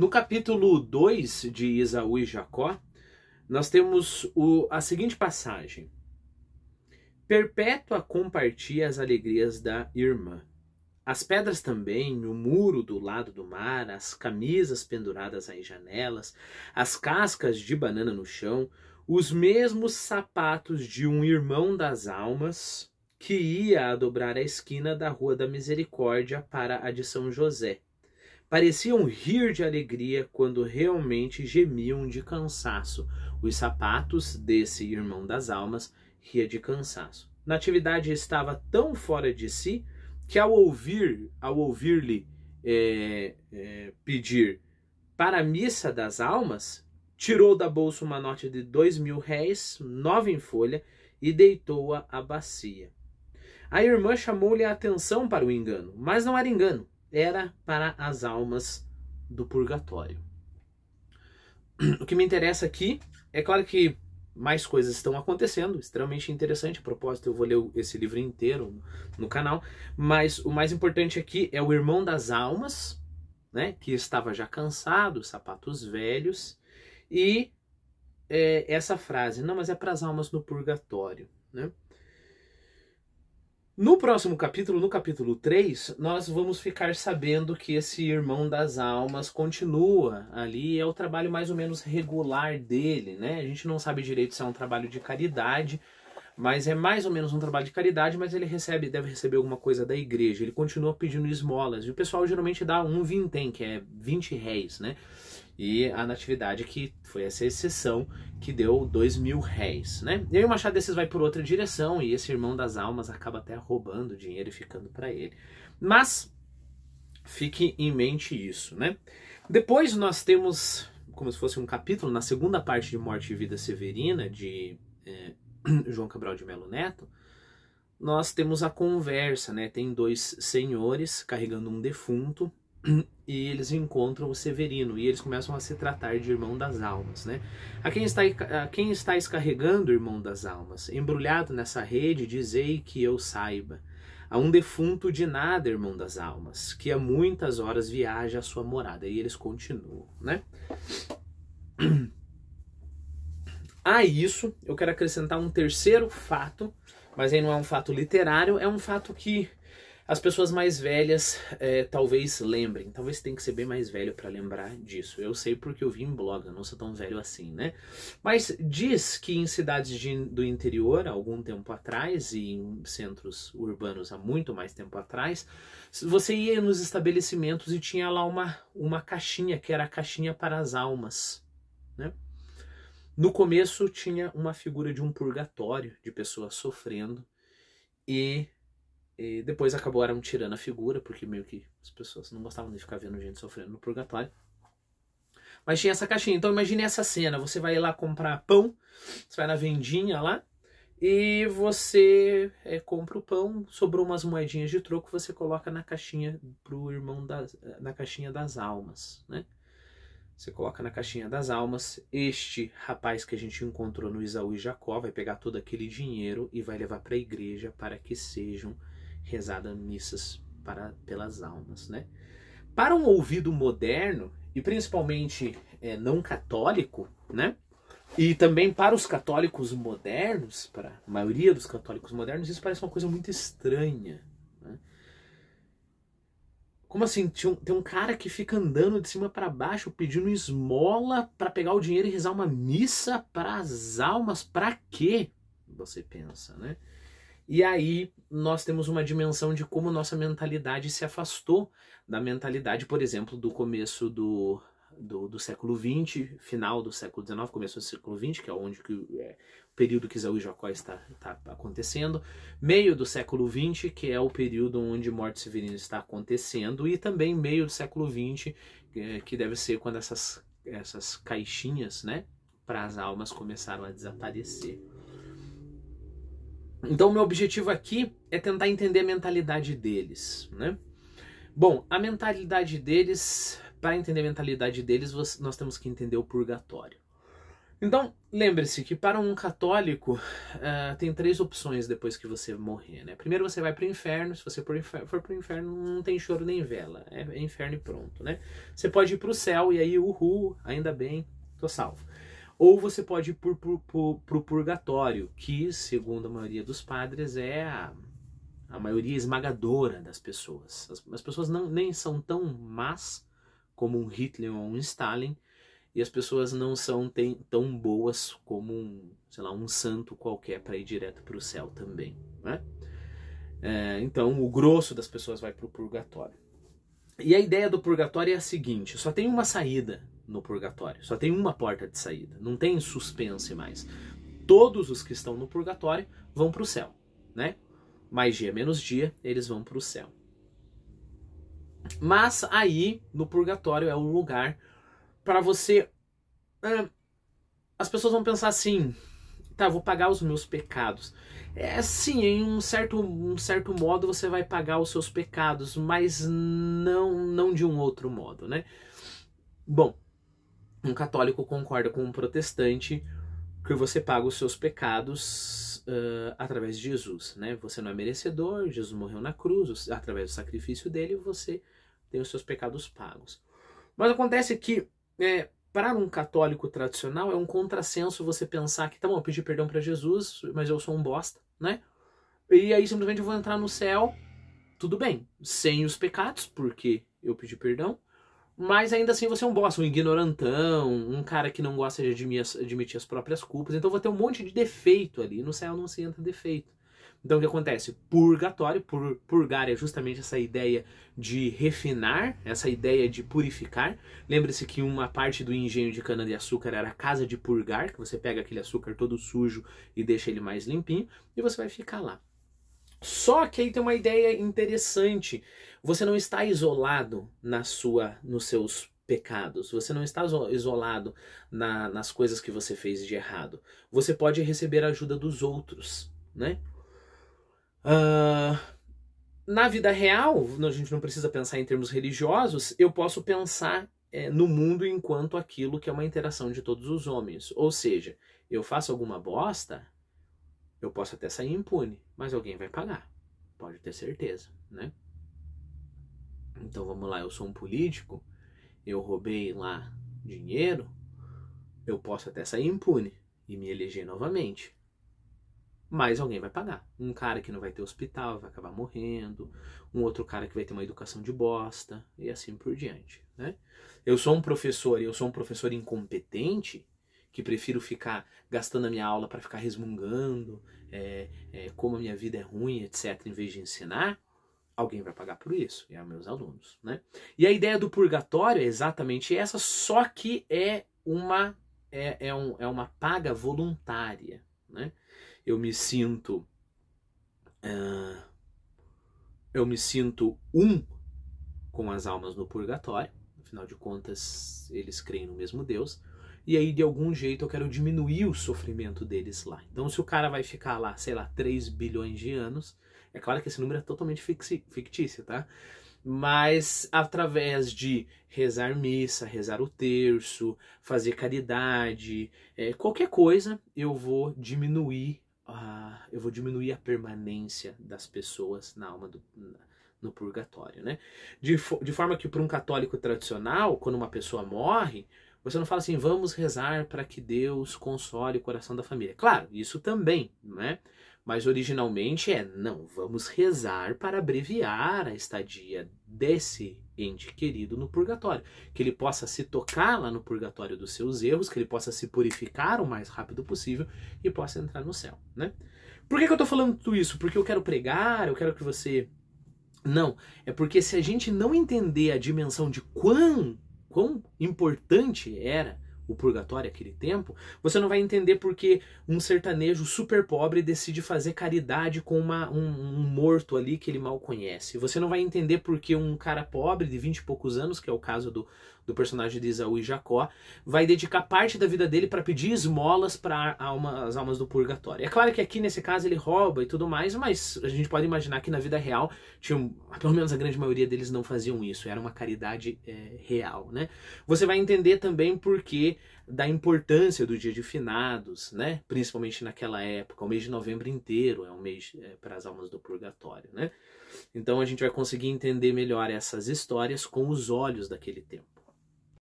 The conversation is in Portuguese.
No capítulo 2 de Isaú e Jacó, nós temos o, a seguinte passagem: Perpétua compartia as alegrias da irmã. As pedras também, o muro do lado do mar, as camisas penduradas às janelas, as cascas de banana no chão, os mesmos sapatos de um irmão das almas que ia a dobrar a esquina da Rua da Misericórdia para a de São José Pareciam rir de alegria quando realmente gemiam de cansaço. Os sapatos desse irmão das almas ria de cansaço. Natividade estava tão fora de si que ao ouvir, ao ouvir-lhe é, é, pedir para a missa das almas, tirou da bolsa uma nota de dois mil réis, nova em folha, e deitou-a à bacia. A irmã chamou-lhe a atenção para o engano, mas não era engano era para as almas do purgatório. O que me interessa aqui é claro que mais coisas estão acontecendo, extremamente interessante. A propósito, eu vou ler esse livro inteiro no canal, mas o mais importante aqui é o Irmão das Almas, né, que estava já cansado, sapatos velhos, e é, essa frase: não, mas é para as almas no purgatório. Né? No próximo capítulo, no capítulo 3, nós vamos ficar sabendo que esse irmão das almas continua ali, é o trabalho mais ou menos regular dele, né? A gente não sabe direito se é um trabalho de caridade, mas é mais ou menos um trabalho de caridade, mas ele recebe, deve receber alguma coisa da igreja. Ele continua pedindo esmolas, e o pessoal geralmente dá um vintém, que é 20 réis, né? e a Natividade, que foi essa exceção que deu dois mil réis, né? E aí o Machado desses vai por outra direção e esse irmão das almas acaba até roubando dinheiro e ficando para ele. Mas fique em mente isso, né? Depois nós temos como se fosse um capítulo na segunda parte de Morte e Vida Severina de é, João Cabral de Melo Neto. Nós temos a conversa, né? Tem dois senhores carregando um defunto e eles encontram o Severino e eles começam a se tratar de irmão das almas, né? A quem está a quem está escarregando o irmão das almas, embrulhado nessa rede, dizei que eu saiba. A um defunto de nada, irmão das almas, que há muitas horas viaja à sua morada e eles continuam, né? A isso, eu quero acrescentar um terceiro fato, mas aí não é um fato literário, é um fato que as pessoas mais velhas é, talvez lembrem, talvez tem que ser bem mais velho para lembrar disso. Eu sei porque eu vi em blog, eu não sou tão velho assim, né? Mas diz que em cidades de, do interior, há algum tempo atrás, e em centros urbanos há muito mais tempo atrás, você ia nos estabelecimentos e tinha lá uma, uma caixinha, que era a caixinha para as almas, né? No começo tinha uma figura de um purgatório, de pessoas sofrendo, e e depois acabaram tirando a figura, porque meio que as pessoas não gostavam de ficar vendo gente sofrendo no purgatório. Mas tinha essa caixinha. Então imagine essa cena: você vai lá comprar pão, você vai na vendinha lá, e você é, compra o pão, sobrou umas moedinhas de troco, você coloca na caixinha pro irmão das, na caixinha das almas, né? Você coloca na caixinha das almas. Este rapaz que a gente encontrou no Isaú e Jacó vai pegar todo aquele dinheiro e vai levar para a igreja para que sejam rezada missas para, pelas almas. Né? Para um ouvido moderno, e principalmente é, não católico, né? E também para os católicos modernos, para a maioria dos católicos modernos, isso parece uma coisa muito estranha. Né? Como assim? Tem um cara que fica andando de cima para baixo pedindo esmola para pegar o dinheiro e rezar uma missa para as almas. Para quê? Você pensa, né? E aí nós temos uma dimensão de como nossa mentalidade se afastou da mentalidade, por exemplo, do começo do, do, do século XX, final do século XIX, começo do século XX, que é onde que, é, o período que Isaú e Jacó está, está acontecendo, meio do século XX, que é o período onde morte severina está acontecendo, e também meio do século XX, é, que deve ser quando essas, essas caixinhas né, para as almas começaram a desaparecer. Então, meu objetivo aqui é tentar entender a mentalidade deles, né? Bom, a mentalidade deles, para entender a mentalidade deles, nós temos que entender o purgatório. Então, lembre-se que para um católico uh, tem três opções depois que você morrer, né? Primeiro você vai para o inferno, se você for para o inferno não tem choro nem vela, é, é, inferno e pronto, né? Você pode ir para o céu e aí, uhul, ainda bem, tô salvo. Ou você pode ir para o purgatório, que, segundo a maioria dos padres, é a, a maioria esmagadora das pessoas. As, as pessoas não, nem são tão más como um Hitler ou um Stalin, e as pessoas não são tem, tão boas como um, sei lá, um santo qualquer para ir direto para o céu também, né? É, então, o grosso das pessoas vai para o purgatório. E a ideia do purgatório é a seguinte: só tem uma saída no purgatório. Só tem uma porta de saída, não tem suspense mais. Todos os que estão no purgatório vão para o céu, né? Mais dia menos dia, eles vão para o céu. Mas aí, no purgatório é o lugar para você. É, as pessoas vão pensar assim: tá, vou pagar os meus pecados. É sim, em um certo, um certo modo você vai pagar os seus pecados, mas não, não de um outro modo, né? Bom, um católico concorda com um protestante que você paga os seus pecados uh, através de Jesus, né? Você não é merecedor, Jesus morreu na cruz, através do sacrifício dele você tem os seus pecados pagos. Mas acontece que é, para um católico tradicional é um contrassenso você pensar que, tá bom, eu pedi perdão para Jesus, mas eu sou um bosta, né? E aí simplesmente eu vou entrar no céu, tudo bem, sem os pecados, porque eu pedi perdão, mas ainda assim você é um boss, um ignorantão, um cara que não gosta de admitir as, admitir as próprias culpas. Então vai ter um monte de defeito ali. No céu não se entra defeito. Então o que acontece? Purgatório, pur, purgar é justamente essa ideia de refinar, essa ideia de purificar. Lembre-se que uma parte do engenho de cana-de-açúcar era a casa de purgar, que você pega aquele açúcar todo sujo e deixa ele mais limpinho, e você vai ficar lá. Só que aí tem uma ideia interessante. Você não está isolado na sua, nos seus pecados. Você não está isolado na, nas coisas que você fez de errado. Você pode receber a ajuda dos outros, né? Uh, na vida real, a gente não precisa pensar em termos religiosos. Eu posso pensar é, no mundo enquanto aquilo que é uma interação de todos os homens. Ou seja, eu faço alguma bosta, eu posso até sair impune, mas alguém vai pagar. Pode ter certeza, né? Então vamos lá, eu sou um político, eu roubei lá dinheiro, eu posso até sair impune e me eleger novamente. Mas alguém vai pagar. Um cara que não vai ter hospital vai acabar morrendo, um outro cara que vai ter uma educação de bosta e assim por diante, né? Eu sou um professor e eu sou um professor incompetente, que prefiro ficar gastando a minha aula para ficar resmungando é, é, como a minha vida é ruim, etc., em vez de ensinar, alguém vai pagar por isso, e é meus alunos. Né? E a ideia do purgatório é exatamente essa, só que é uma, é, é, um, é uma paga voluntária. Né? Eu me sinto. Uh, eu me sinto um com as almas no purgatório, afinal de contas, eles creem no mesmo Deus e aí de algum jeito eu quero diminuir o sofrimento deles lá. Então, se o cara vai ficar lá, sei lá, 3 bilhões de anos, é claro que esse número é totalmente fictício, tá? Mas através de rezar missa, rezar o terço, fazer caridade, é, qualquer coisa, eu vou diminuir a, eu vou diminuir a permanência das pessoas na alma do, no purgatório, né? De, de forma que para um católico tradicional, quando uma pessoa morre, você não fala assim, vamos rezar para que Deus console o coração da família. Claro, isso também, né? Mas originalmente é, não, vamos rezar para abreviar a estadia desse ente querido no purgatório. Que ele possa se tocar lá no purgatório dos seus erros, que ele possa se purificar o mais rápido possível e possa entrar no céu, né? Por que, que eu estou falando tudo isso? Porque eu quero pregar, eu quero que você. Não, é porque se a gente não entender a dimensão de quão quão importante era o purgatório aquele tempo, você não vai entender porque um sertanejo super pobre decide fazer caridade com uma, um, um, morto ali que ele mal conhece. Você não vai entender porque um cara pobre de vinte e poucos anos, que é o caso do, do personagem de Isaú e Jacó, vai dedicar parte da vida dele para pedir esmolas para alma, as almas do purgatório. É claro que aqui nesse caso ele rouba e tudo mais, mas a gente pode imaginar que na vida real, tinha, pelo menos a grande maioria deles não faziam isso, era uma caridade é, real. Né? Você vai entender também por que da importância do dia de finados, né? principalmente naquela época, o mês de novembro inteiro é um mês é, para as almas do purgatório. Né? Então a gente vai conseguir entender melhor essas histórias com os olhos daquele tempo.